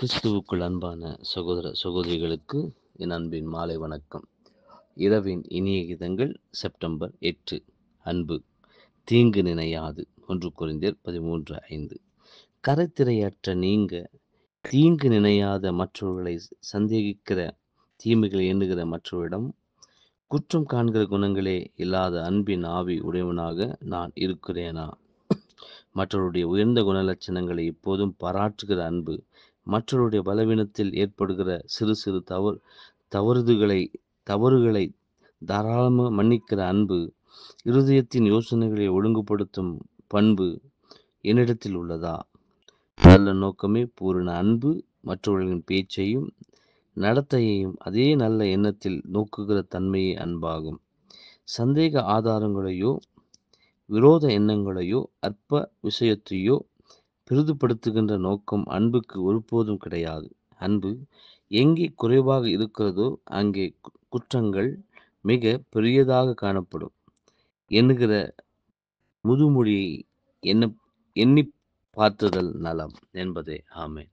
கிறிஸ்துவுக்குள் அன்பான சகோதர சகோதரிகளுக்கு என் அன்பின் மாலை வணக்கம் இரவின் இனிய கீதங்கள் செப்டம்பர் எட்டு அன்பு தீங்கு நினையாது ஒன்று குறைந்தர் பதிமூன்று ஐந்து கரைத்திரையற்ற நீங்க தீங்கு நினையாத மற்றவர்களை சந்தேகிக்கிற தீமைகளை எண்ணுகிற மற்றவரிடம் குற்றம் காண்கிற குணங்களே இல்லாத அன்பின் ஆவி உடையவனாக நான் இருக்கிறேனா மற்றவருடைய உயர்ந்த குணலட்சணங்களை எப்போதும் பாராட்டுகிற அன்பு மற்றவருடைய பலவீனத்தில் ஏற்படுகிற சிறு சிறு தவறு தவறுதுகளை தவறுகளை தாராளமாக மன்னிக்கிற அன்பு இருதயத்தின் யோசனைகளை ஒழுங்குபடுத்தும் பண்பு என்னிடத்தில் உள்ளதா நல்ல நோக்கமே பூரண அன்பு மற்றவர்களின் பேச்சையும் நடத்தையையும் அதே நல்ல எண்ணத்தில் நோக்குகிற தன்மையே அன்பாகும் சந்தேக ஆதாரங்களையோ விரோத எண்ணங்களையோ அற்ப விஷயத்தையோ பெரிதுபடுத்துகின்ற நோக்கம் அன்புக்கு ஒருபோதும் கிடையாது அன்பு எங்கே குறைவாக இருக்கிறதோ அங்கே குற்றங்கள் மிக பெரியதாக காணப்படும் என்னுகிற முதுமொழியை என்ன எண்ணி பார்த்ததல் நலம் என்பதே ஆமேன்